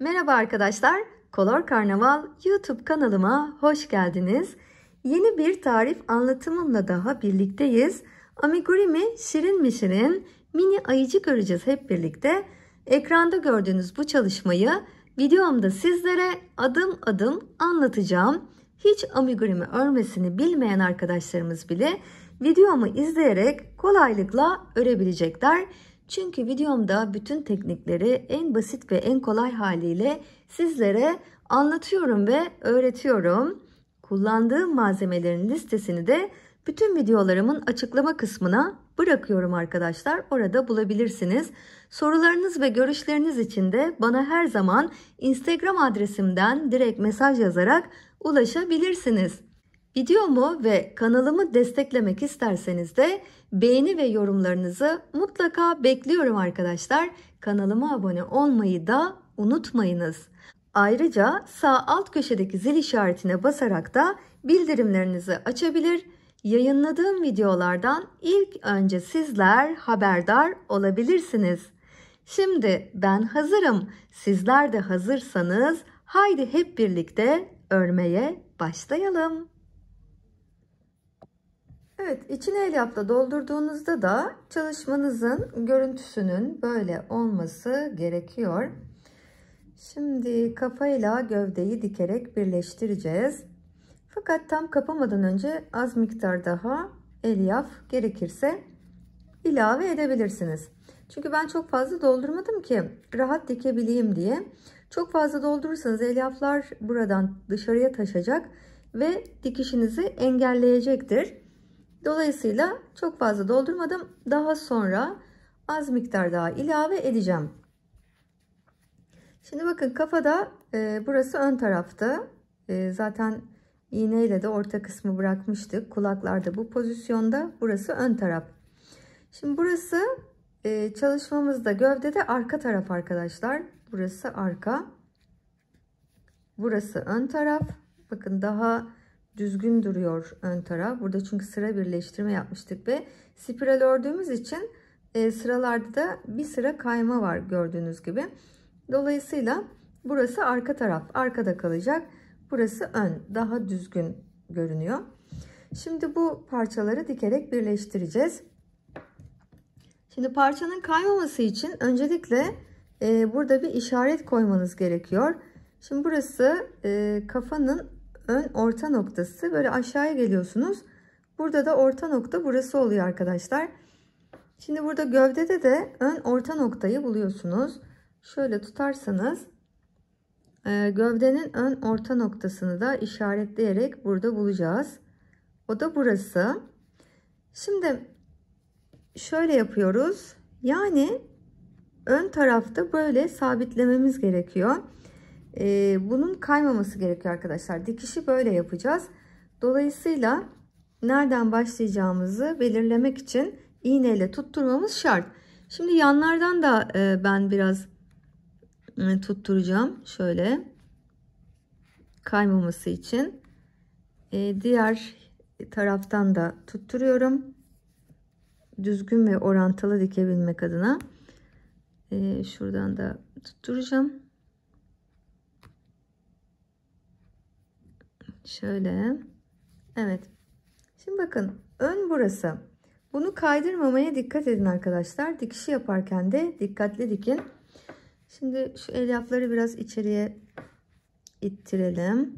Merhaba arkadaşlar, Kolor Karnaval YouTube kanalıma hoş geldiniz. Yeni bir tarif anlatımımla daha birlikteyiz. Amigurumi şirin mi şirin, mini ayıcı göreceğiz hep birlikte. Ekranda gördüğünüz bu çalışmayı videomda sizlere adım adım anlatacağım. Hiç amigurumi örmesini bilmeyen arkadaşlarımız bile videomu izleyerek kolaylıkla örebilecekler. Çünkü videomda bütün teknikleri en basit ve en kolay haliyle sizlere anlatıyorum ve öğretiyorum. Kullandığım malzemelerin listesini de bütün videolarımın açıklama kısmına bırakıyorum arkadaşlar. Orada bulabilirsiniz. Sorularınız ve görüşleriniz için de bana her zaman Instagram adresimden direkt mesaj yazarak ulaşabilirsiniz. Videomu ve kanalımı desteklemek isterseniz de beğeni ve yorumlarınızı mutlaka bekliyorum arkadaşlar. Kanalıma abone olmayı da unutmayınız. Ayrıca sağ alt köşedeki zil işaretine basarak da bildirimlerinizi açabilir, yayınladığım videolardan ilk önce sizler haberdar olabilirsiniz. Şimdi ben hazırım. Sizler de hazırsanız haydi hep birlikte örmeye başlayalım. Evet içine elyafla doldurduğunuzda da çalışmanızın görüntüsünün böyle olması gerekiyor. Şimdi kafayla gövdeyi dikerek birleştireceğiz. Fakat tam kapamadan önce az miktar daha elyaf gerekirse ilave edebilirsiniz. Çünkü ben çok fazla doldurmadım ki rahat dikebileyim diye. Çok fazla doldurursanız elyaflar buradan dışarıya taşacak ve dikişinizi engelleyecektir. Dolayısıyla çok fazla doldurmadım. Daha sonra az miktar daha ilave edeceğim. Şimdi bakın kafada e, burası ön tarafta. E, zaten iğneyle de orta kısmı bırakmıştık. Kulaklarda bu pozisyonda. Burası ön taraf. Şimdi burası e, çalışmamızda gövdede arka taraf arkadaşlar. Burası arka. Burası ön taraf. Bakın daha düzgün duruyor ön taraf. Burada çünkü sıra birleştirme yapmıştık ve spiral ördüğümüz için e, sıralarda da bir sıra kayma var gördüğünüz gibi. Dolayısıyla burası arka taraf arkada kalacak. Burası ön daha düzgün görünüyor. Şimdi bu parçaları dikerek birleştireceğiz. Şimdi parçanın kaymaması için öncelikle e, burada bir işaret koymanız gerekiyor. Şimdi burası e, kafanın ön orta noktası böyle aşağıya geliyorsunuz. Burada da orta nokta burası oluyor arkadaşlar. Şimdi burada gövdede de ön orta noktayı buluyorsunuz. Şöyle tutarsanız e, gövdenin ön orta noktasını da işaretleyerek burada bulacağız. O da burası. Şimdi şöyle yapıyoruz. Yani ön tarafta böyle sabitlememiz gerekiyor. Ee, bunun kaymaması gerekiyor arkadaşlar. Dikişi böyle yapacağız. Dolayısıyla nereden başlayacağımızı belirlemek için iğneyle tutturmamız şart. Şimdi yanlardan da e, ben biraz e, tutturacağım. Şöyle kaymaması için. E, diğer taraftan da tutturuyorum. Düzgün ve orantılı dikebilmek adına. şuradan da tutturacağım. Şöyle. Evet. Şimdi bakın ön burası. Bunu kaydırmamaya dikkat edin arkadaşlar. Dikişi yaparken de dikkatli dikin. Şimdi şu elyafları biraz içeriye ittirelim.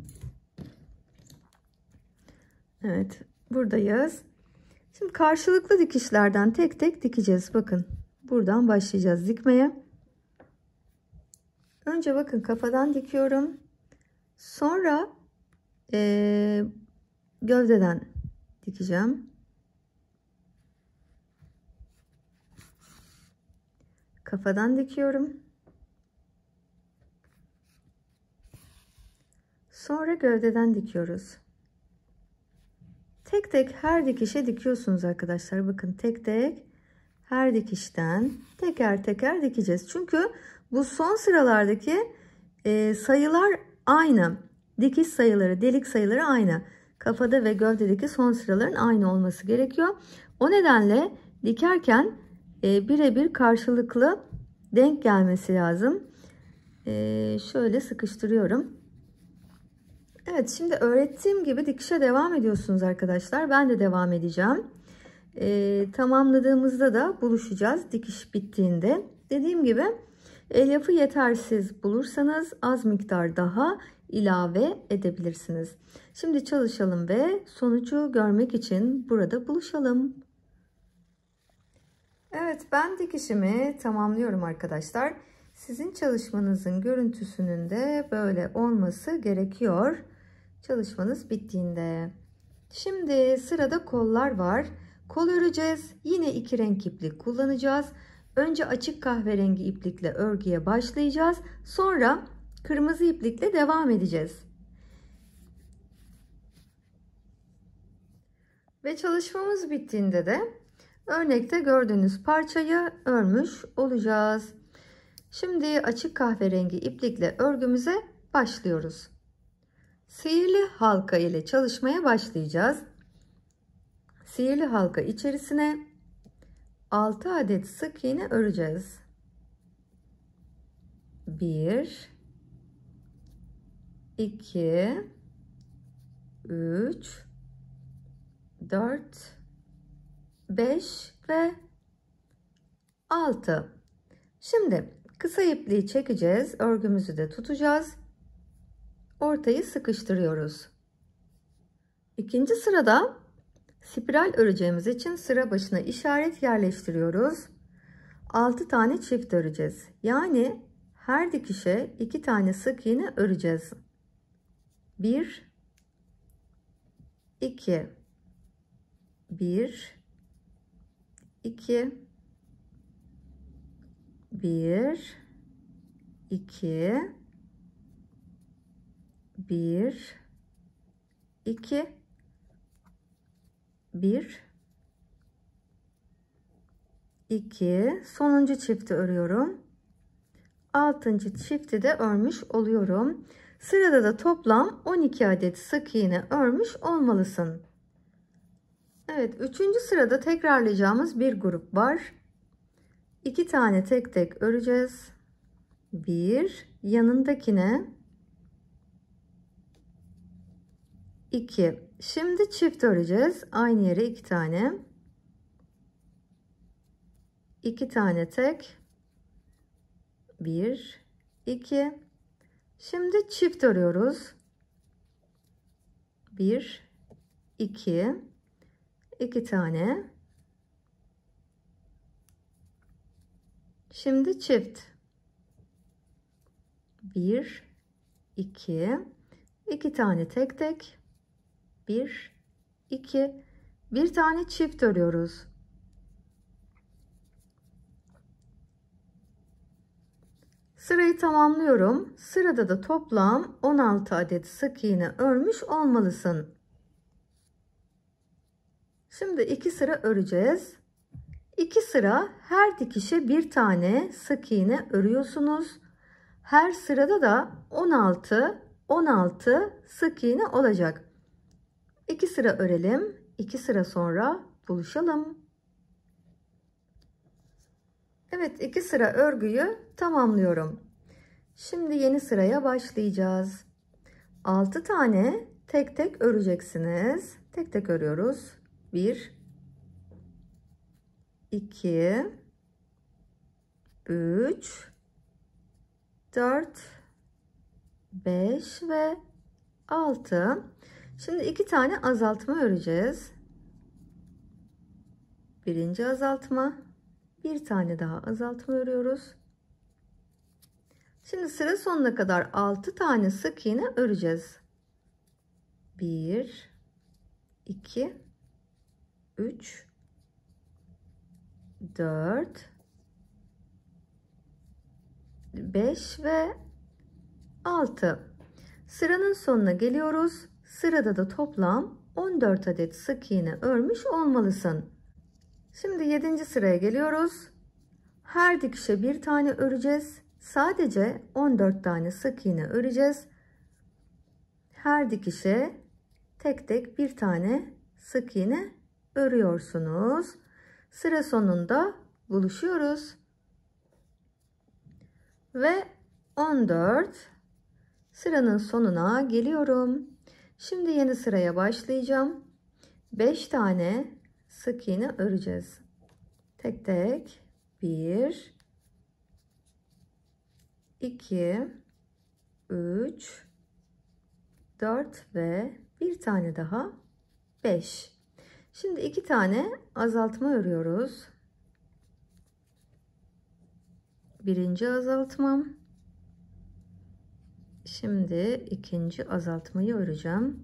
Evet buradayız. Şimdi karşılıklı dikişlerden tek tek dikeceğiz. Bakın buradan başlayacağız dikmeye. Önce bakın kafadan dikiyorum. Sonra e, gövdeden dikeceğim. Kafadan dikiyorum. Sonra gövdeden dikiyoruz. Tek tek her dikişe dikiyorsunuz arkadaşlar. Bakın tek tek her dikişten teker teker dikeceğiz. Çünkü bu son sıralardaki e, sayılar aynı. Dikiş sayıları, delik sayıları aynı. Kafada ve gövdedeki son sıraların aynı olması gerekiyor. O nedenle dikerken e, birebir karşılıklı denk gelmesi lazım. E, şöyle sıkıştırıyorum. Evet şimdi öğrettiğim gibi dikişe devam ediyorsunuz arkadaşlar. Ben de devam edeceğim. E, tamamladığımızda da buluşacağız dikiş bittiğinde. Dediğim gibi elyafı yetersiz bulursanız az miktar daha ilave edebilirsiniz. Şimdi çalışalım ve sonucu görmek için burada buluşalım. Evet ben dikişimi tamamlıyorum arkadaşlar. Sizin çalışmanızın görüntüsünün de böyle olması gerekiyor. Çalışmanız bittiğinde. Şimdi sırada kollar var. Kol öreceğiz. Yine iki renk iplik kullanacağız. Önce açık kahverengi iplikle örgüye başlayacağız. Sonra kırmızı iplikle devam edeceğiz. Ve çalışmamız bittiğinde de örnekte gördüğünüz parçayı örmüş olacağız. Şimdi açık kahverengi iplikle örgümüze başlıyoruz. Sihirli halka ile çalışmaya başlayacağız. Sihirli halka içerisine 6 adet sık iğne öreceğiz. 1 2 3 4 5 ve 6 şimdi kısa ipliği çekeceğiz örgümüzü de tutacağız ortayı sıkıştırıyoruz İkinci sırada spiral öreceğimiz için sıra başına işaret yerleştiriyoruz 6 tane çift öreceğiz yani her dikişe 2 tane sık iğne öreceğiz 1 2 1 2 1 2 1 2 1 2 sonuncu çifti örüyorum. Altıncı çifti de örmüş oluyorum. Sırada da toplam 12 adet sık iğne örmüş olmalısın. Evet, üçüncü sırada tekrarlayacağımız bir grup var. İki tane tek tek öreceğiz. Bir, yanındakine. iki. Şimdi çift öreceğiz. Aynı yere iki tane. İki tane tek. Bir, iki. Şimdi çift örüyoruz. 1 2 2 tane. Şimdi çift. 1 2 2 tane tek tek. 1 2 bir tane çift örüyoruz. Sırayı tamamlıyorum. Sırada da toplam 16 adet sık iğne örmüş olmalısın. Şimdi iki sıra öreceğiz. İki sıra her dikişe bir tane sık iğne örüyorsunuz. Her sırada da 16 16 sık iğne olacak. İki sıra örelim. İki sıra sonra buluşalım. Evet iki sıra örgüyü tamamlıyorum. Şimdi yeni sıraya başlayacağız. 6 tane tek tek öreceksiniz. Tek tek örüyoruz. 1 2 3 4 5 ve 6 şimdi iki tane azaltma öreceğiz birinci azaltma bir tane daha azaltma örüyoruz. Şimdi sıra sonuna kadar 6 tane sık iğne öreceğiz. 1 2 3 4 5 ve 6 sıranın sonuna geliyoruz sırada da toplam 14 adet sık iğne örmüş olmalısın Şimdi 7. sıraya geliyoruz. Her dikişe bir tane öreceğiz. Sadece 14 tane sık iğne öreceğiz. Her dikişe tek tek bir tane sık iğne örüyorsunuz. Sıra sonunda buluşuyoruz. Ve 14 sıranın sonuna geliyorum. Şimdi yeni sıraya başlayacağım. 5 tane sık iğne öreceğiz. Tek tek 1 2 3 4 ve bir tane daha 5. Şimdi iki tane azaltma örüyoruz. Birinci azaltmam. Şimdi ikinci azaltmayı öreceğim.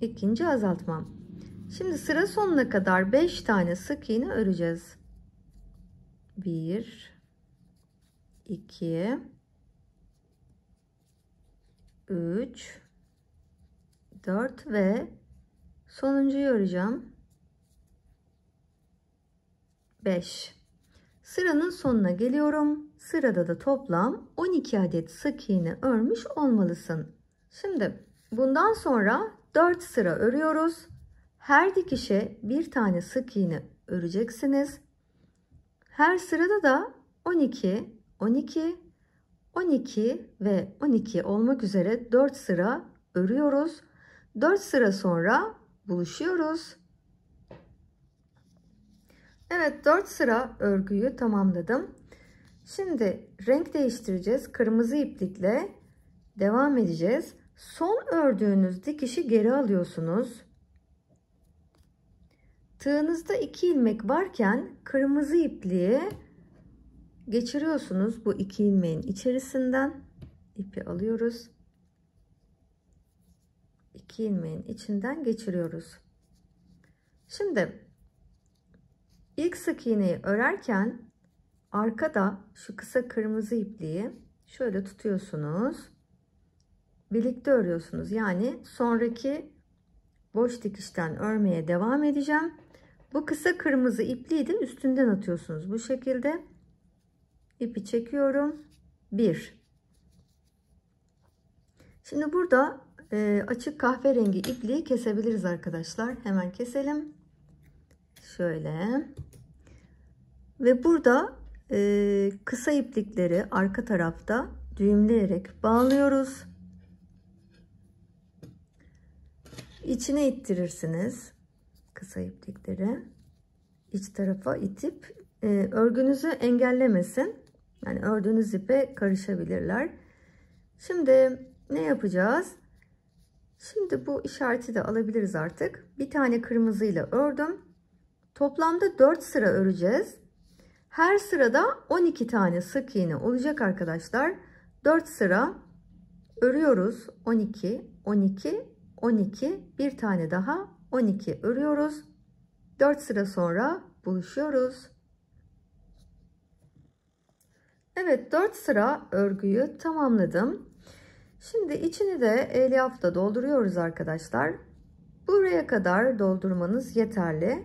İkinci azaltmam. Şimdi sıra sonuna kadar 5 tane sık iğne öreceğiz. 1 2 3 4 ve sonuncuyu öreceğim. 5 Sıranın sonuna geliyorum. Sırada da toplam 12 adet sık iğne örmüş olmalısın. Şimdi bundan sonra 4 sıra örüyoruz. Her dikişe bir tane sık iğne öreceksiniz. Her sırada da 12, 12, 12 ve 12 olmak üzere 4 sıra örüyoruz. 4 sıra sonra buluşuyoruz. Evet 4 sıra örgüyü tamamladım. Şimdi renk değiştireceğiz. Kırmızı iplikle devam edeceğiz. Son ördüğünüz dikişi geri alıyorsunuz. Tığınızda iki ilmek varken kırmızı ipliği geçiriyorsunuz bu iki ilmeğin içerisinden. ipi alıyoruz. İki ilmeğin içinden geçiriyoruz. Şimdi ilk sık iğneyi örerken arkada şu kısa kırmızı ipliği şöyle tutuyorsunuz. Birlikte örüyorsunuz. Yani sonraki boş dikişten örmeye devam edeceğim. Bu kısa kırmızı ipliği de üstünden atıyorsunuz. Bu şekilde ipi çekiyorum. 1 Şimdi burada e, açık kahverengi ipliği kesebiliriz arkadaşlar. Hemen keselim. Şöyle. Ve burada e, kısa iplikleri arka tarafta düğümleyerek bağlıyoruz. İçine ittirirsiniz kısa iplikleri iç tarafa itip e, örgünüzü engellemesin. Yani ördüğünüz ipe karışabilirler. Şimdi ne yapacağız? Şimdi bu işareti de alabiliriz artık. Bir tane kırmızıyla ördüm. Toplamda 4 sıra öreceğiz. Her sırada 12 tane sık iğne olacak arkadaşlar. 4 sıra örüyoruz. 12, 12, 12, bir tane daha 12 örüyoruz. 4 sıra sonra buluşuyoruz. Evet 4 sıra örgüyü tamamladım. Şimdi içini de elyafla dolduruyoruz arkadaşlar. Buraya kadar doldurmanız yeterli.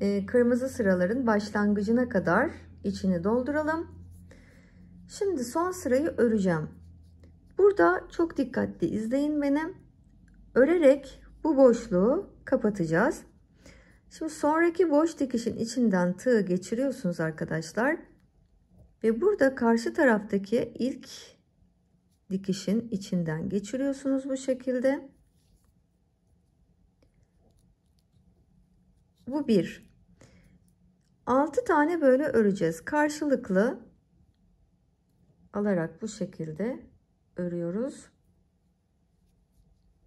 Ee, kırmızı sıraların başlangıcına kadar içini dolduralım. Şimdi son sırayı öreceğim. Burada çok dikkatli izleyin beni. Örerek bu boşluğu kapatacağız. Şimdi sonraki boş dikişin içinden tığ geçiriyorsunuz arkadaşlar. Ve burada karşı taraftaki ilk dikişin içinden geçiriyorsunuz bu şekilde. Bu bir. 6 tane böyle öreceğiz. Karşılıklı alarak bu şekilde örüyoruz.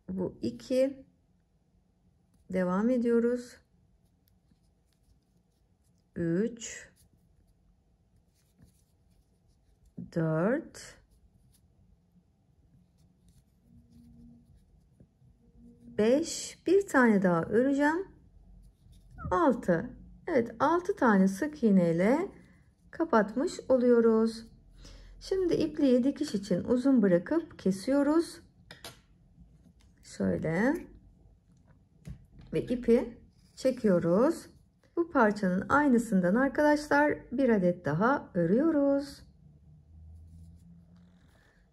Bu iki. Devam ediyoruz. 3 4 5 bir tane daha öreceğim. 6 Evet 6 tane sık iğneyle kapatmış oluyoruz. Şimdi ipliği dikiş için uzun bırakıp kesiyoruz. Şöyle ve ipi çekiyoruz. Bu parçanın aynısından arkadaşlar bir adet daha örüyoruz.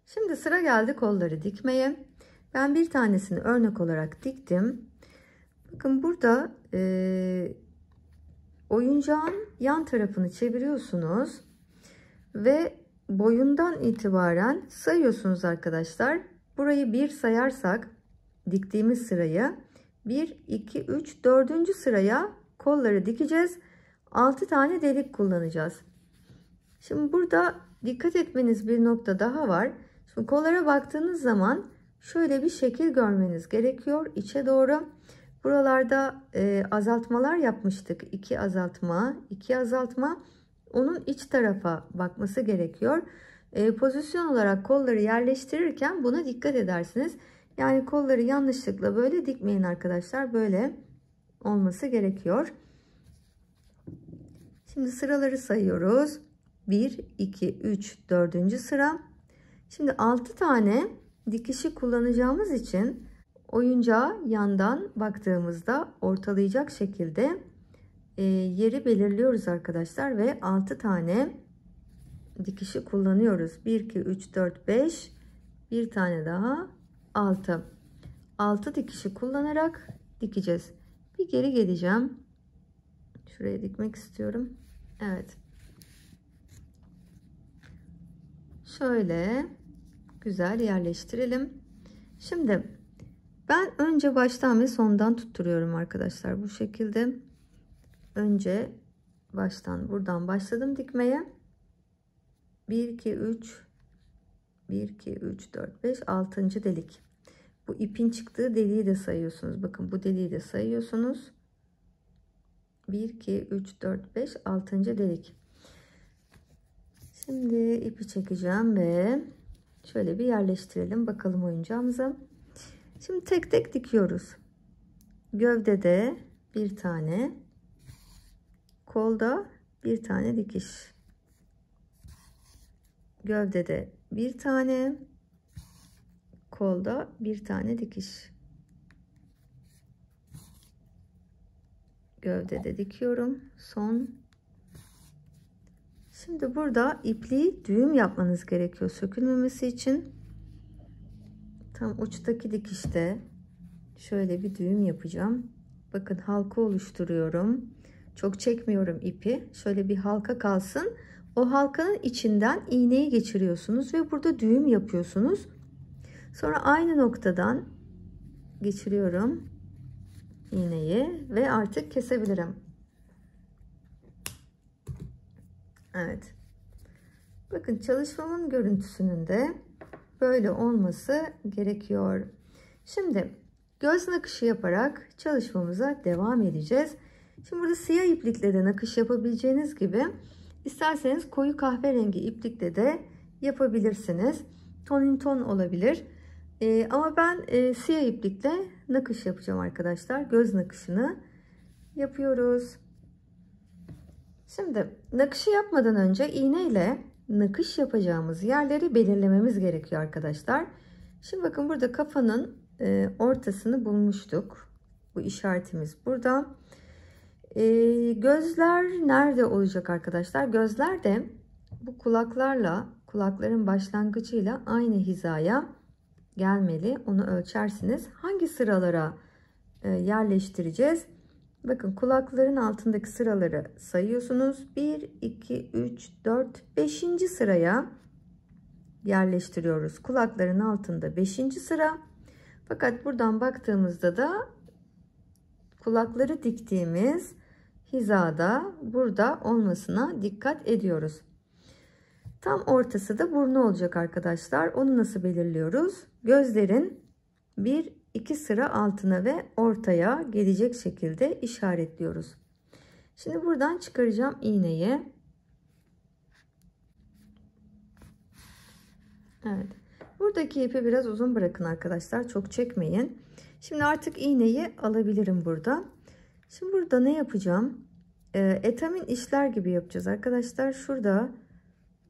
Şimdi sıra geldi kolları dikmeye. Ben bir tanesini örnek olarak diktim. Bakın burada e, oyuncağın yan tarafını çeviriyorsunuz ve boyundan itibaren sayıyorsunuz arkadaşlar. Burayı bir sayarsak diktiğimiz sırayı 1, 2, 3, 4. sıraya kolları dikeceğiz. 6 tane delik kullanacağız. Şimdi burada dikkat etmeniz bir nokta daha var. Şimdi kollara baktığınız zaman şöyle bir şekil görmeniz gerekiyor içe doğru. Buralarda e, azaltmalar yapmıştık. 2 azaltma, 2 azaltma. Onun iç tarafa bakması gerekiyor. E, pozisyon olarak kolları yerleştirirken buna dikkat edersiniz. Yani kolları yanlışlıkla böyle dikmeyin arkadaşlar. Böyle olması gerekiyor. Şimdi sıraları sayıyoruz. 1, 2, 3, 4. sıra. Şimdi 6 tane dikişi kullanacağımız için oyuncağa yandan baktığımızda ortalayacak şekilde e, yeri belirliyoruz arkadaşlar ve 6 tane dikişi kullanıyoruz. 1, 2, 3, 4, 5 bir tane daha 6 6 dikişi kullanarak dikeceğiz bir geri geleceğim şuraya dikmek istiyorum Evet şöyle güzel yerleştirelim şimdi ben önce baştan ve sondan tutturuyorum arkadaşlar bu şekilde önce baştan buradan başladım dikmeye 1 2 3 1, 2, 3, 4, 5, 6. delik. Bu ipin çıktığı deliği de sayıyorsunuz. Bakın bu deliği de sayıyorsunuz. 1, 2, 3, 4, 5, 6. delik. Şimdi ipi çekeceğim ve şöyle bir yerleştirelim bakalım oyuncağımıza. Şimdi tek tek dikiyoruz. Gövdede bir tane, kolda bir tane dikiş gövdede bir tane kolda bir tane dikiş gövdede dikiyorum son şimdi burada ipliği düğüm yapmanız gerekiyor sökülmemesi için tam uçtaki dikişte şöyle bir düğüm yapacağım bakın halka oluşturuyorum çok çekmiyorum ipi şöyle bir halka kalsın o halkanın içinden iğneyi geçiriyorsunuz ve burada düğüm yapıyorsunuz. Sonra aynı noktadan geçiriyorum iğneyi ve artık kesebilirim. Evet. Bakın çalışmamın görüntüsünün de böyle olması gerekiyor. Şimdi göz nakışı yaparak çalışmamıza devam edeceğiz. Şimdi burada siyah iplikle de nakış yapabileceğiniz gibi İsterseniz koyu kahverengi iplikte de yapabilirsiniz. Tonin ton olabilir. E, ama ben e, siyah iplikle nakış yapacağım arkadaşlar. Göz nakışını yapıyoruz. Şimdi nakışı yapmadan önce iğneyle nakış yapacağımız yerleri belirlememiz gerekiyor arkadaşlar. Şimdi bakın burada kafanın e, ortasını bulmuştuk. Bu işaretimiz burada. E, gözler nerede olacak arkadaşlar? Gözler de bu kulaklarla, kulakların başlangıcıyla aynı hizaya gelmeli. Onu ölçersiniz. Hangi sıralara e, yerleştireceğiz? Bakın kulakların altındaki sıraları sayıyorsunuz. 1, 2, 3, 4, 5. sıraya yerleştiriyoruz. Kulakların altında 5. sıra. Fakat buradan baktığımızda da kulakları diktiğimiz hizada burada olmasına dikkat ediyoruz. Tam ortası da burnu olacak arkadaşlar. Onu nasıl belirliyoruz? Gözlerin bir iki sıra altına ve ortaya gelecek şekilde işaretliyoruz. Şimdi buradan çıkaracağım iğneyi. Evet. Buradaki ipi biraz uzun bırakın arkadaşlar. Çok çekmeyin. Şimdi artık iğneyi alabilirim burada. Şimdi burada ne yapacağım? E, etamin işler gibi yapacağız arkadaşlar. Şurada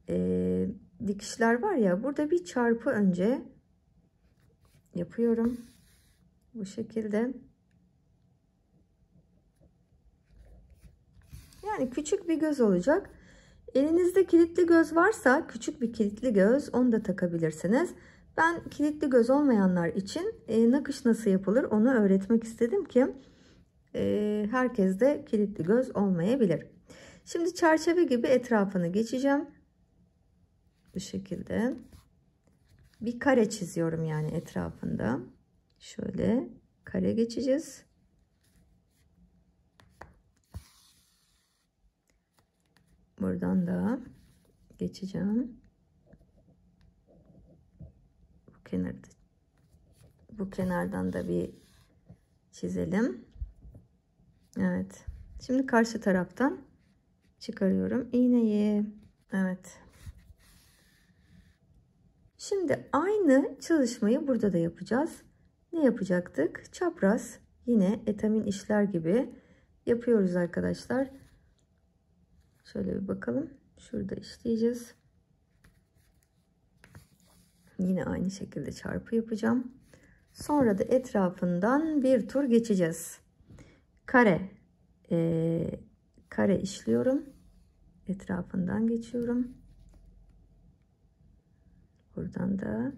e, dikişler var ya. Burada bir çarpı önce yapıyorum. Bu şekilde. Yani küçük bir göz olacak. Elinizde kilitli göz varsa küçük bir kilitli göz onu da takabilirsiniz. Ben kilitli göz olmayanlar için e, nakış nasıl yapılır onu öğretmek istedim ki ee, herkes de kilitli göz olmayabilir. Şimdi çerçeve gibi etrafını geçeceğim. Bu şekilde. Bir kare çiziyorum yani etrafında. Şöyle kare geçeceğiz. Buradan da geçeceğim. Bu kenarda bu kenardan da bir çizelim. Evet. Şimdi karşı taraftan çıkarıyorum iğneyi. Evet. Şimdi aynı çalışmayı burada da yapacağız. Ne yapacaktık? Çapraz yine etamin işler gibi yapıyoruz arkadaşlar. Şöyle bir bakalım. Şurada işleyeceğiz. Yine aynı şekilde çarpı yapacağım. Sonra da etrafından bir tur geçeceğiz kare e, kare işliyorum. Etrafından geçiyorum. Buradan da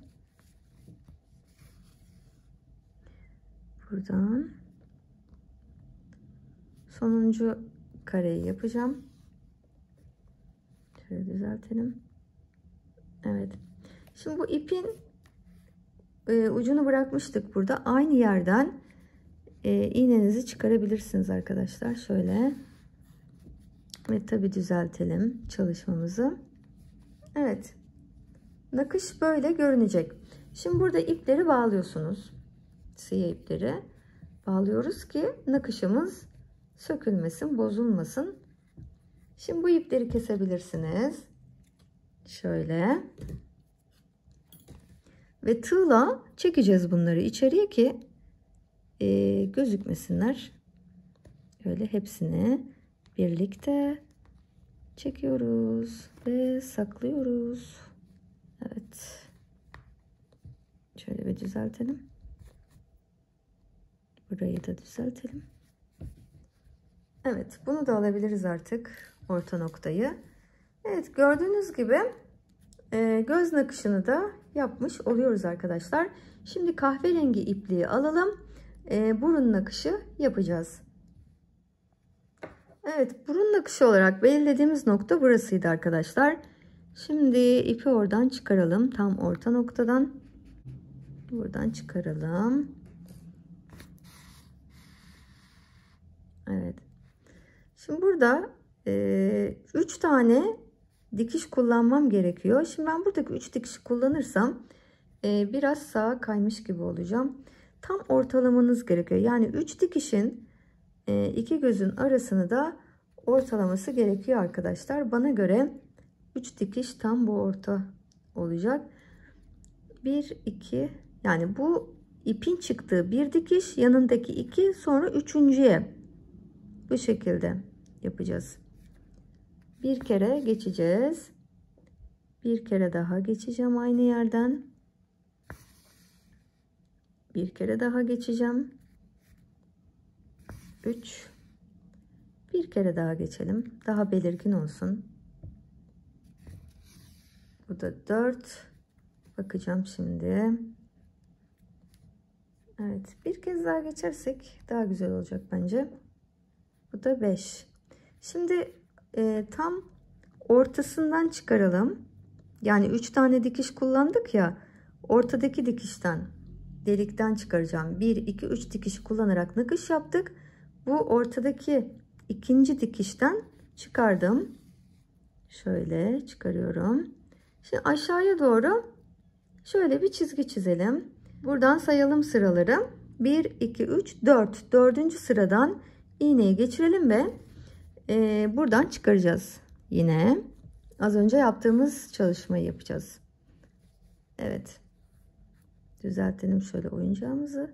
buradan sonuncu kareyi yapacağım. Şöyle düzeltelim. Evet. Şimdi bu ipin e, ucunu bırakmıştık burada. Aynı yerden e, iğnenizi çıkarabilirsiniz arkadaşlar. Şöyle. Ve tabi düzeltelim çalışmamızı. Evet. Nakış böyle görünecek. Şimdi burada ipleri bağlıyorsunuz. Siyah ipleri bağlıyoruz ki nakışımız sökülmesin, bozulmasın. Şimdi bu ipleri kesebilirsiniz. Şöyle. Ve tığla çekeceğiz bunları içeriye ki e, gözükmesinler. Öyle hepsini birlikte çekiyoruz ve saklıyoruz. Evet. Şöyle bir düzeltelim. Burayı da düzeltelim. Evet bunu da alabiliriz artık orta noktayı. Evet gördüğünüz gibi e, göz nakışını da yapmış oluyoruz arkadaşlar. Şimdi kahverengi ipliği alalım. Ee, burun nakışı yapacağız. Evet burun nakışı olarak belirlediğimiz nokta burasıydı arkadaşlar. Şimdi ipi oradan çıkaralım. Tam orta noktadan. Buradan çıkaralım. Evet. Şimdi burada 3 e, üç tane dikiş kullanmam gerekiyor. Şimdi ben buradaki 3 dikişi kullanırsam e, biraz sağa kaymış gibi olacağım tam ortalamanız gerekiyor. Yani 3 dikişin e, iki gözün arasını da ortalaması gerekiyor arkadaşlar. Bana göre 3 dikiş tam bu orta olacak. 1 2 yani bu ipin çıktığı bir dikiş yanındaki iki sonra üçüncüye bu şekilde yapacağız. Bir kere geçeceğiz. Bir kere daha geçeceğim aynı yerden bir kere daha geçeceğim 3 bir kere daha geçelim daha belirgin olsun bu da 4 bakacağım şimdi Evet bir kez daha geçersek daha güzel olacak bence bu da 5 şimdi e, tam ortasından çıkaralım yani 3 tane dikiş kullandık ya ortadaki dikişten delikten çıkaracağım. 1, 2, 3 dikiş kullanarak nakış yaptık. Bu ortadaki ikinci dikişten çıkardım. Şöyle çıkarıyorum. Şimdi aşağıya doğru şöyle bir çizgi çizelim. Buradan sayalım sıraları. 1, 2, 3, 4. Dördüncü sıradan iğneyi geçirelim ve e, buradan çıkaracağız. Yine az önce yaptığımız çalışmayı yapacağız. Evet. Düzeltelim şöyle oyuncağımızı.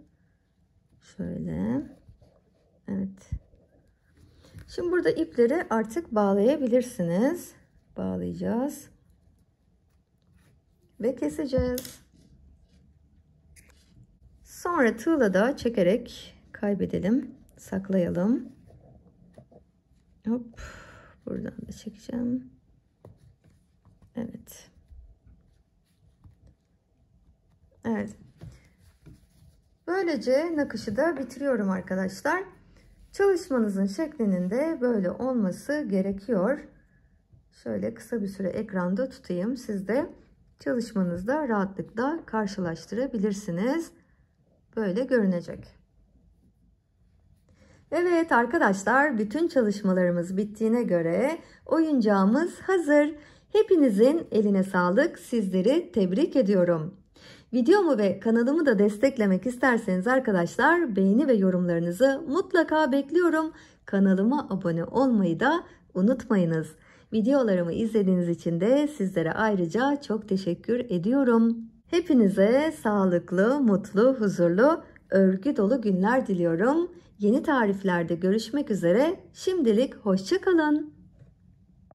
Şöyle. Evet. Şimdi burada ipleri artık bağlayabilirsiniz. Bağlayacağız. Ve keseceğiz. Sonra tığla da çekerek kaybedelim. Saklayalım. Hop. Buradan da çekeceğim. Evet. Evet. Böylece nakışı da bitiriyorum arkadaşlar. Çalışmanızın şeklinin de böyle olması gerekiyor. Şöyle kısa bir süre ekranda tutayım. Siz de çalışmanızda rahatlıkla karşılaştırabilirsiniz. Böyle görünecek. Evet arkadaşlar bütün çalışmalarımız bittiğine göre oyuncağımız hazır. Hepinizin eline sağlık. Sizleri tebrik ediyorum. Videomu ve kanalımı da desteklemek isterseniz arkadaşlar beğeni ve yorumlarınızı mutlaka bekliyorum. Kanalıma abone olmayı da unutmayınız. Videolarımı izlediğiniz için de sizlere ayrıca çok teşekkür ediyorum. Hepinize sağlıklı, mutlu, huzurlu, örgü dolu günler diliyorum. Yeni tariflerde görüşmek üzere. Şimdilik hoşçakalın.